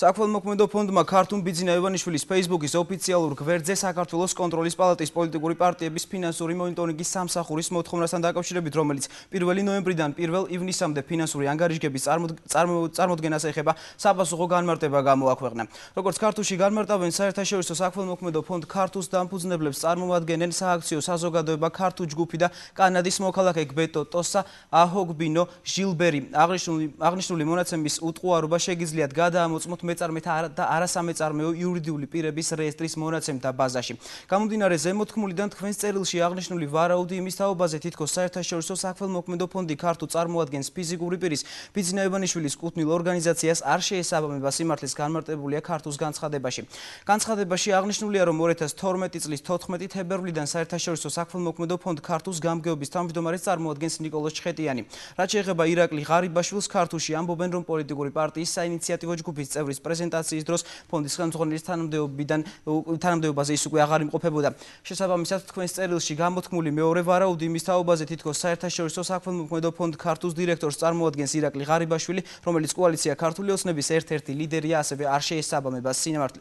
საქველმოქმედო ფონდმა ქართუმ ბიძინა ივანიშვილის ფეისბუქის ოფიციალურ გვერდზე საქართველოს კონტროლის პალატის პოლიტიკური პარტიების ფინანსური მონიტორინგის სამსახურის მოთხოვნასთან დაკავშირებით, რომელიც 1 ნოემბრიდან 1 ივნისამდე ფინანსური ანგარიშგების წარმოდგენას ეხება, საპასუხო განმარტება გამოაქვეყნა. როგორც ქართულში განმარტავენ საერთაშორისო საქველმოქმედო ფონდ ქართუს დამფუძნებლებს წარმოადგენენ სააქციო საზოგადოება ქართუ ჯგუფი და კანადის მოქალაქე გბეტო ტოსა აჰოგბინო ჟილბერი. აღნიშნული აღნიშნული მონაცემის უტყუარობა შეიძლება გადაამოწმოთ მეწარმეთ და არასამეწარმეო იურიდიული პირების რეესტრის მონაცემთა ბაზაში. გამომდინარე ზემოთქმულიდან თქვენს წერილში აღნიშნული ვარაუდი იმის თაობაზე თითქოს საერთაშორისო საქველმოქმედო ფონდი ქართო წარმოადგენს ფიზიკური პირის ბიზნესმენიშვილის კუთვნილ ორგანიზაციას არ შეესაბამება სიმართლის განმარტებულია ქართოს განცხადებაში. განცხადებაში აღნიშნულია რომ 2012 წლის 14 თებერვლიდან საერთაშორისო საქველმოქმედო ფონდ ქართოს გამგეობის თავმჯდომარეს წარმოადგენს نيكოლოს ჩხეტიანი. რაც შეეხება ირაკლი ღარიბაშვილს ქართოში ამბობენ რომ პოლიტიკური პარტიის საინიციატივო ჯგუფის წევრი ფონდის პრეზენტაციის დროს ფონდის ხელმძღვანელის თანამდებობიდან თანამდებობაზე ის უკვე აღარ იმყოფებოდა. შესაბამისად თქვენს წერილში გამოთქმული მეორე ვარაუდი იმის თაობაზე თითქოს საერთაშორისო საქველმოქმედო ფონდ ქართულის დირექტორს წარმოადგენს ირაკლი ღარიბაშვილი, რომელიც კოალიცია ქართული ოცნების ერთ-ერთი ლიდერია, ასევე არ შეესაბამება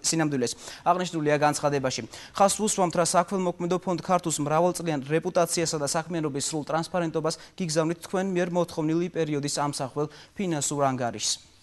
სინამდვილეს. აღნიშნულია განცხადებაში. ხას უსვამთ რა საქველმოქმედო ფონდ ქართულის მრავალწლიან რეპუტაციასა და საქმიანობის სრულ ტრანსპარენტობას გიგზავნით თქვენ მიერ მოთხოვნილი პერიოდის ამსახველ ფინანსურ ანგარიშს.